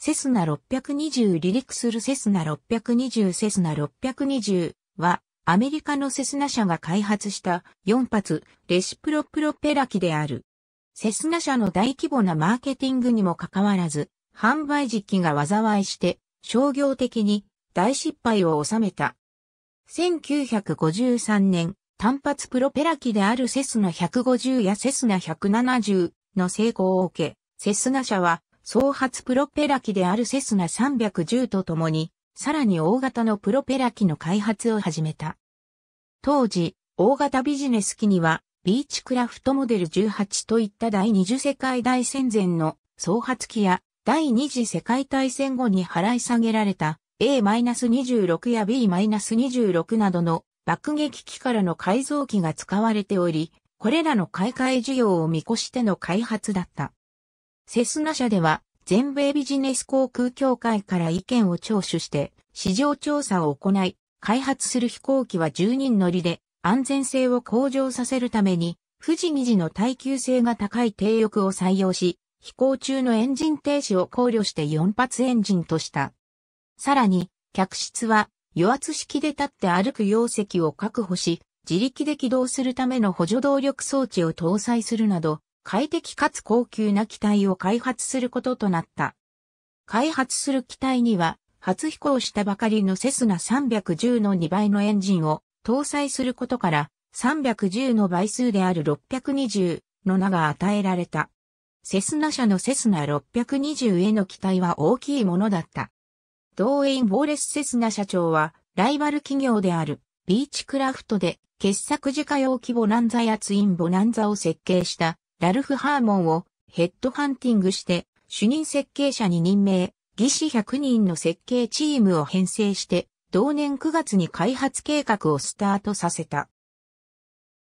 セスナ620離陸するセスナ620セスナ620はアメリカのセスナ社が開発した4発レシプロプロペラ機である。セスナ社の大規模なマーケティングにもかかわらず、販売時期が災いして商業的に大失敗を収めた。1953年、単発プロペラ機であるセスナ150やセスナ170の成功を受け、セスナ社は双発プロペラ機であるセスナ310とともに、さらに大型のプロペラ機の開発を始めた。当時、大型ビジネス機には、ビーチクラフトモデル18といった第二次世界大戦前の双発機や、第二次世界大戦後に払い下げられた A-26 や B-26 などの爆撃機からの改造機が使われており、これらの買い替え需要を見越しての開発だった。セスナ社では、全米ビジネス航空協会から意見を聴取して、市場調査を行い、開発する飛行機は10人乗りで、安全性を向上させるために、富士二次の耐久性が高い低翼を採用し、飛行中のエンジン停止を考慮して4発エンジンとした。さらに、客室は与圧式で立って歩く容積を確保し、自力で起動するための補助動力装置を搭載するなど、快適かつ高級な機体を開発することとなった。開発する機体には、初飛行したばかりのセスナ310の2倍のエンジンを搭載することから、310の倍数である620の名が与えられた。セスナ社のセスナ620への機体は大きいものだった。同ーエイン・ボーレス・セスナ社長は、ライバル企業であるビーチクラフトで傑作自家用規模ナンザやツインボナンザを設計したラルフ・ハーモンをヘッドハンティングして主任設計者に任命、技師100人の設計チームを編成して同年9月に開発計画をスタートさせた。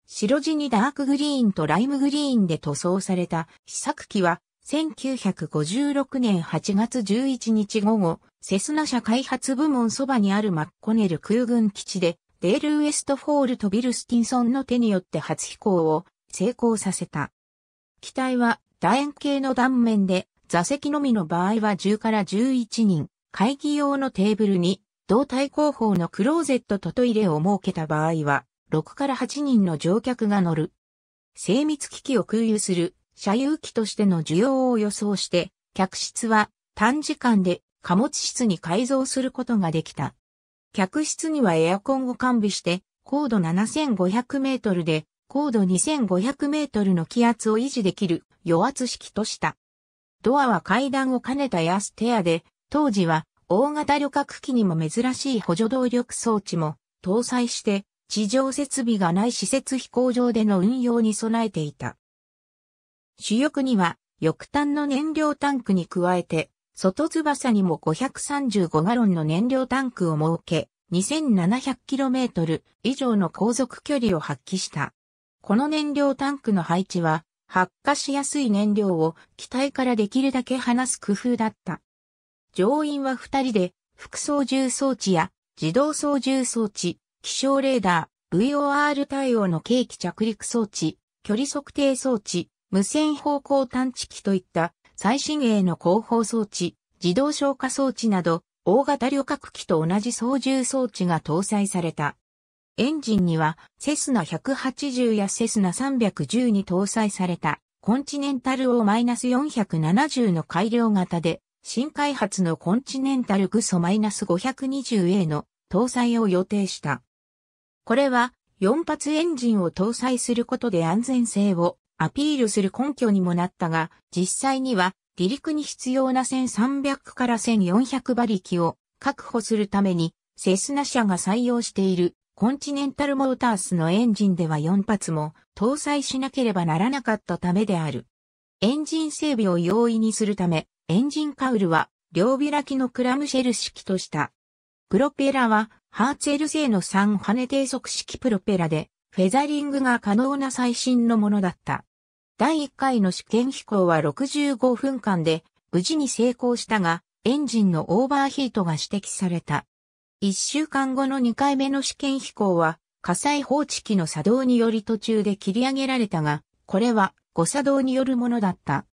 白地にダークグリーンとライムグリーンで塗装された試作機は1956年8月11日午後、セスナ社開発部門そばにあるマッコネル空軍基地で、デール・ウエストフォールとビル・スティンソンの手によって初飛行を成功させた。機体は楕円形の断面で、座席のみの場合は10から11人、会議用のテーブルに、胴体後方のクローゼットとトイレを設けた場合は、6から8人の乗客が乗る。精密機器を空輸する、車有機としての需要を予想して、客室は短時間で貨物室に改造することができた。客室にはエアコンを完備して、高度7500メートルで高度2500メートルの気圧を維持できる与圧式とした。ドアは階段を兼ねたヤステアで、当時は大型旅客機にも珍しい補助動力装置も搭載して地上設備がない施設飛行場での運用に備えていた。主翼には翼端の燃料タンクに加えて外翼にも535ガロンの燃料タンクを設け 2700km 以上の航続距離を発揮した。この燃料タンクの配置は、発火しやすい燃料を機体からできるだけ離す工夫だった。乗員は二人で、副操縦装置や自動操縦装置、気象レーダー、VOR 対応の計器着陸装置、距離測定装置、無線方向探知機といった最新鋭の後方装置、自動消火装置など、大型旅客機と同じ操縦装置が搭載された。エンジンにはセスナ180やセスナ310に搭載されたコンチネンタル O-470 の改良型で新開発のコンチネンタルグソ -520A の搭載を予定した。これは4発エンジンを搭載することで安全性をアピールする根拠にもなったが、実際には離陸に必要な1300から1400馬力を確保するためにセスナ社が採用しているコンチネンタルモータースのエンジンでは4発も搭載しなければならなかったためである。エンジン整備を容易にするため、エンジンカウルは両開きのクラムシェル式とした。プロペラはハーツェル製の3羽低速式プロペラで、フェザリングが可能な最新のものだった。第1回の試験飛行は65分間で、無事に成功したが、エンジンのオーバーヒートが指摘された。1週間後の2回目の試験飛行は、火災報知機の作動により途中で切り上げられたが、これは誤作動によるものだった。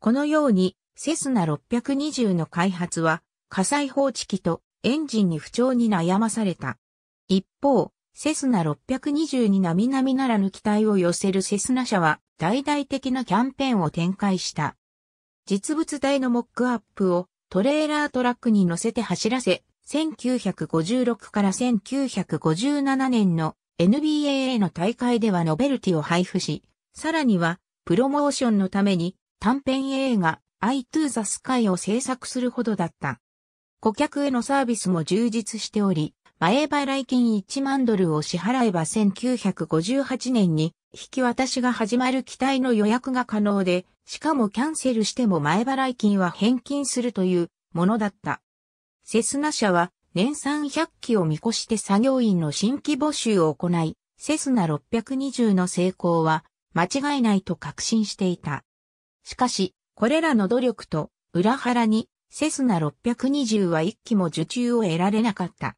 このように、セスナ620の開発は、火災報知機とエンジンに不調に悩まされた。一方、セスナ620に並々ならぬ期待を寄せるセスナ社は、大々的なキャンペーンを展開した。実物大のモックアップをトレーラートラックに乗せて走らせ、1956から1957年の NBA への大会ではノベルティを配布し、さらには、プロモーションのために短編映画 I to the Sky を制作するほどだった。顧客へのサービスも充実しており、前払い金1万ドルを支払えば1958年に引き渡しが始まる機体の予約が可能で、しかもキャンセルしても前払い金は返金するというものだった。セスナ社は年産0 0機を見越して作業員の新規募集を行い、セスナ620の成功は間違いないと確信していた。しかし、これらの努力と裏腹にセスナ620は1機も受注を得られなかった。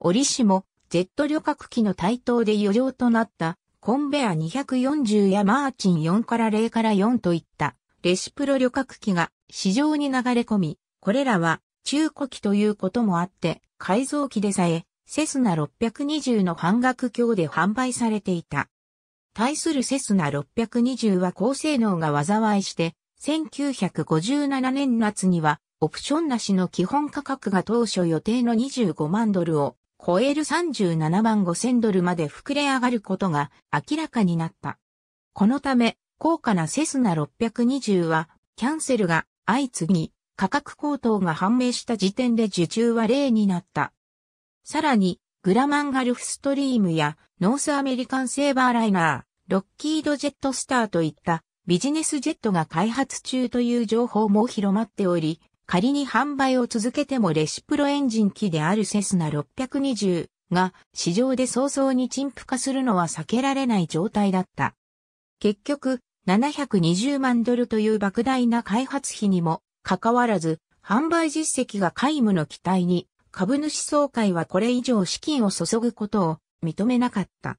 折しも、Z 旅客機の台頭で余剰となったコンベア240やマーチン4から0から4といったレシプロ旅客機が市場に流れ込み、これらは中古機ということもあって、改造機でさえ、セスナ620の半額強で販売されていた。対するセスナ620は高性能が災いして、1957年夏には、オプションなしの基本価格が当初予定の25万ドルを超える37万5千ドルまで膨れ上がることが明らかになった。このため、高価なセスナ620はキャンセルが相次ぎ、価格高騰が判明した時点で受注は例になった。さらに、グラマンガルフストリームやノースアメリカンセーバーライナー、ロッキードジェットスターといったビジネスジェットが開発中という情報も広まっており、仮に販売を続けてもレシプロエンジン機であるセスナ620が市場で早々に陳腐化するのは避けられない状態だった。結局、720万ドルという莫大な開発費にも関わらず、販売実績が皆無の期待に、株主総会はこれ以上資金を注ぐことを認めなかった。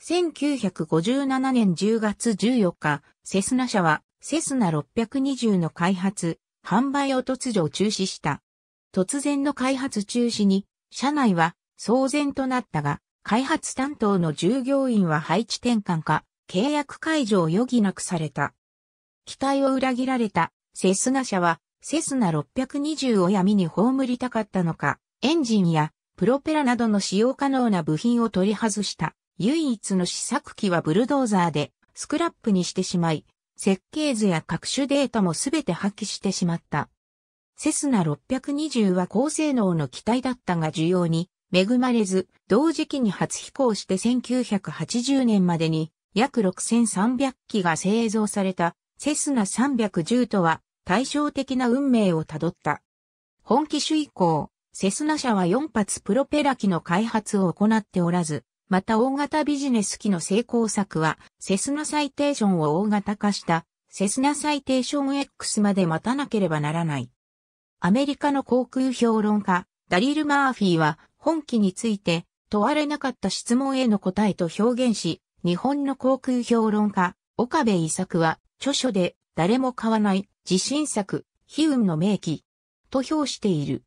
1957年10月14日、セスナ社はセスナ620の開発、販売を突如中止した。突然の開発中止に、社内は騒然となったが、開発担当の従業員は配置転換か、契約解除を余儀なくされた。期待を裏切られたセスナ社はセスナ620を闇に葬りたかったのか、エンジンやプロペラなどの使用可能な部品を取り外した唯一の試作機はブルドーザーでスクラップにしてしまい、設計図や各種データもすべて破棄してしまった。セスナ620は高性能の機体だったが需要に恵まれず、同時期に初飛行して1980年までに約6300機が製造されたセスナ310とは対照的な運命をたどった。本機種以降、セスナ社は4発プロペラ機の開発を行っておらず、また大型ビジネス機の成功策は、セスナサイテーションを大型化した、セスナサイテーション X まで待たなければならない。アメリカの航空評論家、ダリル・マーフィーは、本機について、問われなかった質問への答えと表現し、日本の航空評論家、岡部伊作は、著書で、誰も買わない、自信作、悲運の名器、と評している。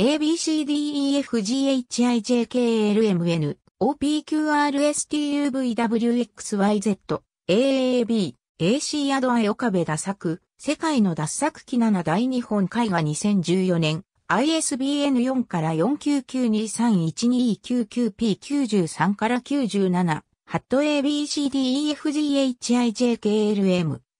ABCDEFGHIJKLMN OPQRSTUVWXYZ AAB AC アドアイ岡部打作世界の脱作機7大日本絵画2014年 ISBN4 から 499231299P93 から97ハット ABCDEFGHIJKLM、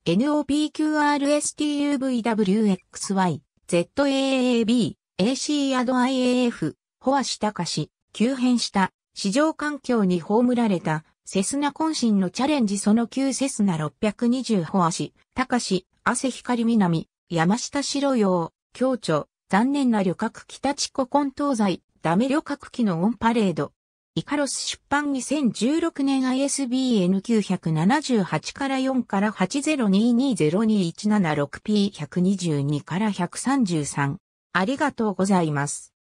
NOPQRSTUVWXY、ZAAB、AC アド IAF、ホアシタカシ、急変した、市場環境に葬られた、セスナ渾身のチャレンジその9セスナ620ホアシ、タカシ、汗光南、山下白用、強調、残念な旅客北地湖根東西、ダメ旅客機のオンパレード。イカロス出版2016年 ISBN 978から4から802202176 P122 から133。ありがとうございます。